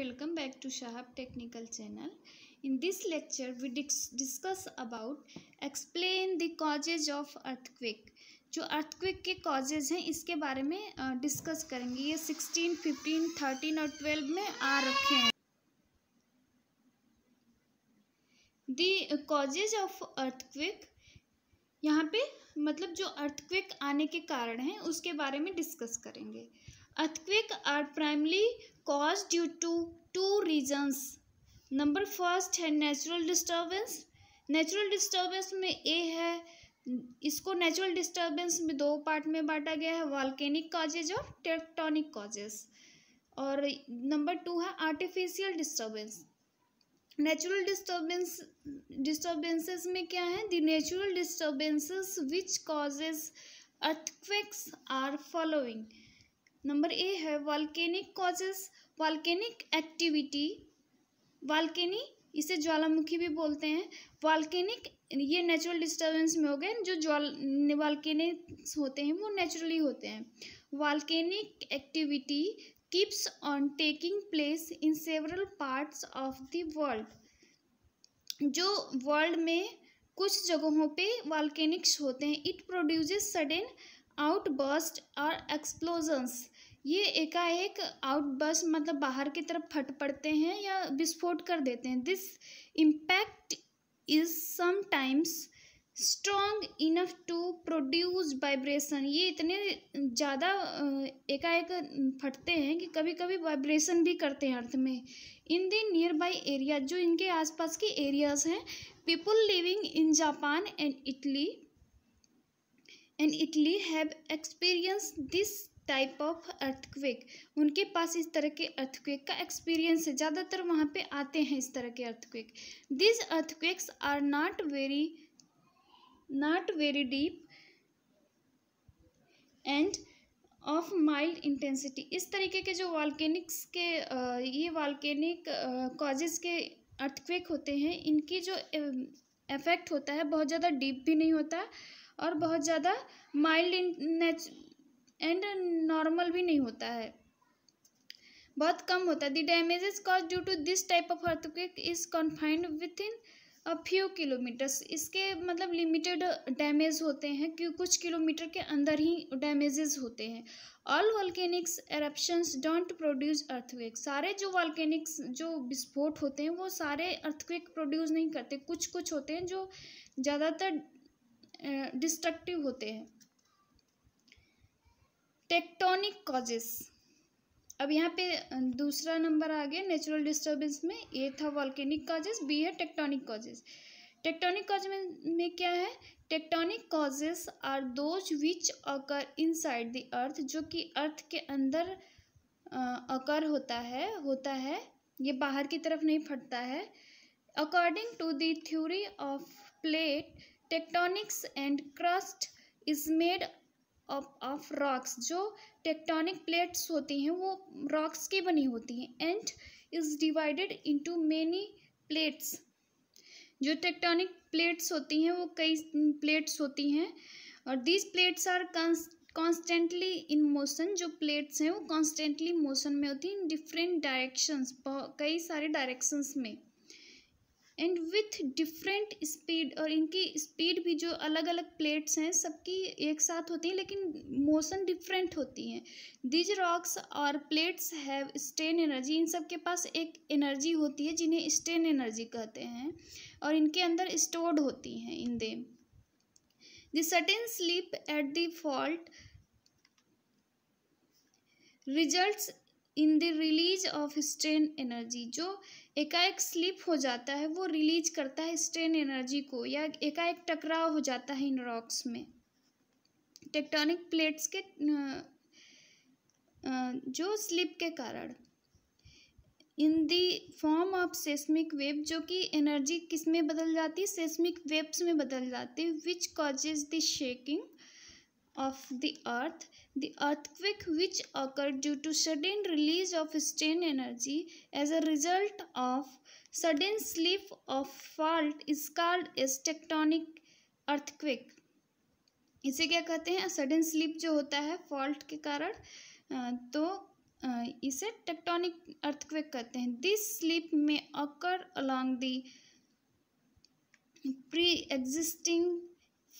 welcome back to shahab technical channel in this lecture we dis discuss about explain the causes of जो earthquake के causes हैं इसके बारे में discuss करेंगे ये सिक्सटीन फिफ्टीन थर्टीन और ट्वेल्व में आ रखे हैं दी कॉजेज ऑफ अर्थक्विक यहाँ पे मतलब जो अर्थक्विक आने के कारण हैं उसके बारे में डिस्कस करेंगे earthquake are primarily caused due to two reasons number first है नेचुरल डिस्टर्बेंस नेचुरल डिस्टर्बेंस में ए है इसको नेचुरल डिस्टर्बेंस में दो पार्ट में बांटा गया है वॉल्केनिक काजेज और टेक्टोनिक काजेज और नंबर टू है artificial disturbance natural disturbance disturbances में क्या है the natural disturbances which causes earthquakes are following number A है वालकैनिक कॉजेस वालकैनिक एक्टिविटी वालकैनी इसे ज्वालामुखी भी बोलते हैं वालकैनिक ये नेचुरल डिस्टर्बेंस में हो गए जो ज्वाल वाल्केनिक्स होते हैं वो नेचुरली होते हैं volcanic activity keeps on taking place in several parts of the world जो वर्ल्ड में कुछ जगहों पे वालकैनिक्स होते हैं इट प्रोड्यूसेस सडन आउटबर्स्ट और एक्सप्लोजन्स ये एकाएक आउटबस मतलब बाहर की तरफ फट पड़ते हैं या विस्फोट कर देते हैं this impact is sometimes strong enough to produce vibration ये इतने ज़्यादा एकाएक फटते हैं कि कभी कभी वाइब्रेशन भी करते हैं अर्थ में in the nearby area जो इनके आसपास के एरियाज हैं people living in Japan and Italy and Italy have experience this type of earthquake उनके पास इस तरह के अर्थक्वेक का एक्सपीरियंस है ज़्यादातर वहाँ पे आते हैं इस तरह के earthquake these earthquakes are not very not very deep and of mild intensity इस तरीके के जो वालकैनिक्स के ये वालकैनिक कॉजेज़ के अर्थक्वेक होते हैं इनकी जो इफेक्ट होता है बहुत ज़्यादा डीप भी नहीं होता और बहुत ज़्यादा माइल्ड इन एंड नॉर्मल भी नहीं होता है बहुत कम होता है the damages caused due to this type of earthquake is confined within a few kilometres इसके मतलब लिमिटेड डैमेज होते हैं क्यों कुछ किलोमीटर के अंदर ही डैमेजेस होते हैं all volcanics eruptions don't produce earthquake सारे जो वॉल्केनिक्स जो विस्फोट होते हैं वो सारे अर्थक्विक प्रोड्यूस नहीं करते कुछ कुछ होते हैं जो ज़्यादातर डिस्ट्रक्टिव होते हैं टेक्टोनिक कॉजेस अब यहाँ पे दूसरा नंबर आ गया नेचुरल डिस्टर्बेंस में ए था वॉल्केनिक कॉजेस बी है टेक्टोनिक कॉजेस टेक्टोनिक कॉज में, में क्या है tectonic causes are those which occur inside the earth जो कि अर्थ के अंदर अकर होता है होता है ये बाहर की तरफ नहीं फटता है according to the theory of plate tectonics and crust is made of rocks जो टेक्टोनिक प्लेट्स होती हैं वो रॉक्स की बनी होती हैं and is divided into many plates जो टेक्टोनिक प्लेट्स होती हैं वो कई प्लेट्स होती हैं और these plates are constantly in motion जो प्लेट्स हैं वो कॉन्स्टेंटली मोशन में होती हैं इन डिफरेंट डायरेक्शंस कई सारे डायरेक्शंस में एंड विथ डिफरेंट स्पीड और इनकी स्पीड भी जो अलग अलग प्लेट्स हैं सबकी एक साथ होती हैं लेकिन मोशन डिफरेंट होती हैं दीज रॉक्स और प्लेट्स हैव स्टेन एनर्जी इन सब के पास एक एनर्जी होती है जिन्हें स्टेन एनर्जी कहते हैं और इनके अंदर स्टोर्ड होती हैं इन दे दटेन sudden slip at the fault results in the release of strain energy जो एकाएक स्लिप हो जाता है वो रिलीज करता है स्ट्रेन एनर्जी को या एकाएक टकराव हो जाता है इन रॉक्स में टेक्टोनिक प्लेट्स के जो स्लिप के कारण in the form of seismic wave जो कि एनर्जी किस में बदल जाती है सेस्मिक वेव्स में बदल जाती है which causes the shaking of the earth the earthquake which occurred due to sudden release of strain energy as a result of sudden slip of fault is called as tectonic earthquake इसे क्या कहते हैं sudden slip जो होता है fault के कारण तो इसे टेक्टोनिक अर्थक्वेक कहते हैं दिस स्लिप में occur along the pre existing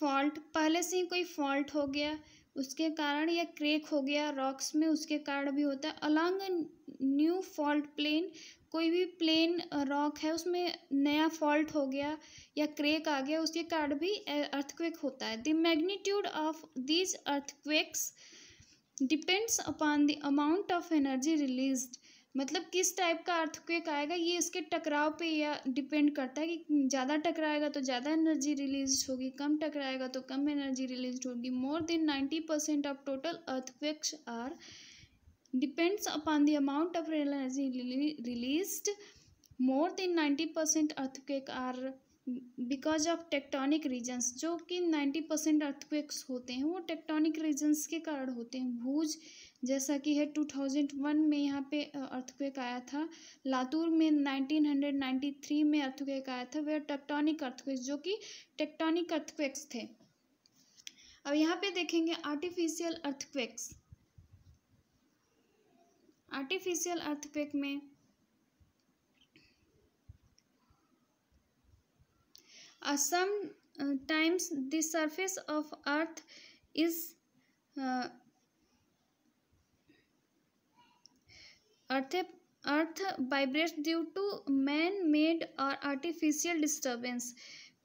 fault पहले से ही कोई फॉल्ट हो गया उसके कारण या क्रेक हो गया रॉक्स में उसके कारण भी होता है अलॉन्ग न्यू फॉल्ट प्लेन कोई भी प्लेन रॉक है उसमें नया फॉल्ट हो गया या क्रेक आ गया उसके कारण भी अर्थक्वेक होता है the magnitude of these earthquakes depends upon the amount of energy released मतलब किस टाइप का अर्थक्वेक आएगा ये इसके टकराव पे या डिपेंड करता है कि ज़्यादा टकराएगा तो ज़्यादा एनर्जी रिलीज होगी कम टकराएगा तो कम एनर्जी रिलीज होगी more than ninety percent of total earthquakes are depends upon the amount of energy released more than ninety percent earthquake are because of tectonic reasons जो कि नाइन्टी परसेंट अर्थक्वेक्स होते हैं वो tectonic regions के कारण होते हैं भूज जैसा कि है 2001 में यहाँ पे अर्थक्वेक आया था लातूर में 1993 में अर्थक्वेक आया था वे टेक्टोनिक अर्थक्वेक जो कि टेक्टोनिक अर्थक्वेक्स थे अब यहाँ पे देखेंगे आर्टिफिशियल अर्थक्वेक्स आर्टिफिशियल अर्थक्वेक में at some times the surface of earth is earth earth vibrate due to man made और आर्टिफिशियल डिस्टर्बेंस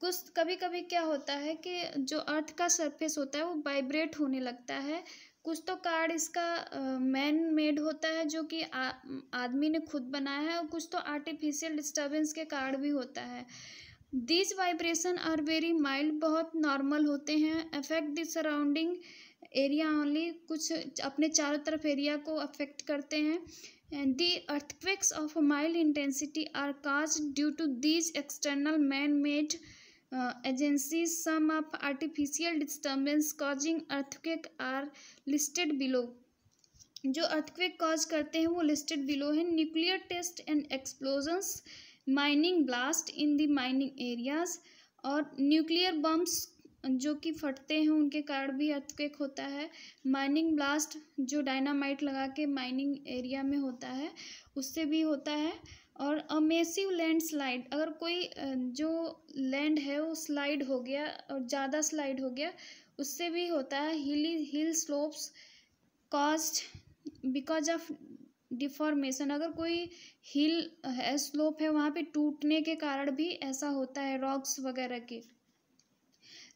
कुछ कभी कभी क्या होता है कि जो अर्थ का सरफेस होता है वो वाइब्रेट होने लगता है कुछ तो कार्ड इसका मैन uh, मेड होता है जो कि आदमी ने खुद बनाया है और कुछ तो आर्टिफिशियल डिस्टर्बेंस के कार्ड भी होता है this vibration are very mild बहुत नॉर्मल होते हैं affect the surrounding area only कुछ अपने चारों तरफ एरिया को अफेक्ट करते हैं the earthquakes of mild intensity are caused due to these external man made agency some of artificial disturbance causing earthquake are listed below जो अर्थक्वेक कॉज करते हैं वो लिस्टेड बिलो हैं nuclear test and explosions mining blast in the mining areas और nuclear bombs जो कि फटते हैं उनके कारण भी अर्थक्वेक होता है माइनिंग ब्लास्ट जो डायनामाइट लगा के माइनिंग एरिया में होता है उससे भी होता है और अमेसिव लैंड स्लाइड अगर कोई जो लैंड है वो स्लाइड हो गया और ज़्यादा स्लाइड हो गया उससे भी होता है hilly hill slopes caused because of deformation अगर कोई हिल है स्लोप है वहाँ पे टूटने के कारण भी ऐसा होता है रॉक्स वगैरह के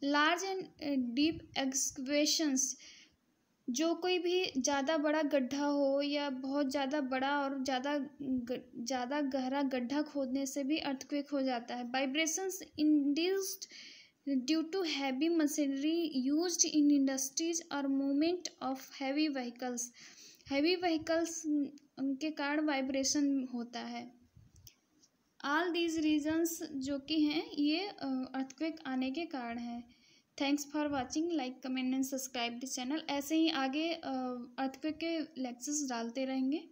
लार्ज एंड डीप एक्सक्वेशंस जो कोई भी ज़्यादा बड़ा गड्ढा हो या बहुत ज़्यादा बड़ा और ज़्यादा ज़्यादा गहरा गड्ढा खोदने से भी अर्थक्वेक हो जाता है vibrations induced due to heavy machinery use in industries और movement of heavy vehicles heavy vehicles के कारण वाइब्रेशन होता है ऑल दीज रीजन्स जो कि हैं ये अर्थक्वेक आने के कारण हैं thanks for watching like comment and subscribe this channel ऐसे ही आगे अर्थक्वेक के लेक्चर्स डालते रहेंगे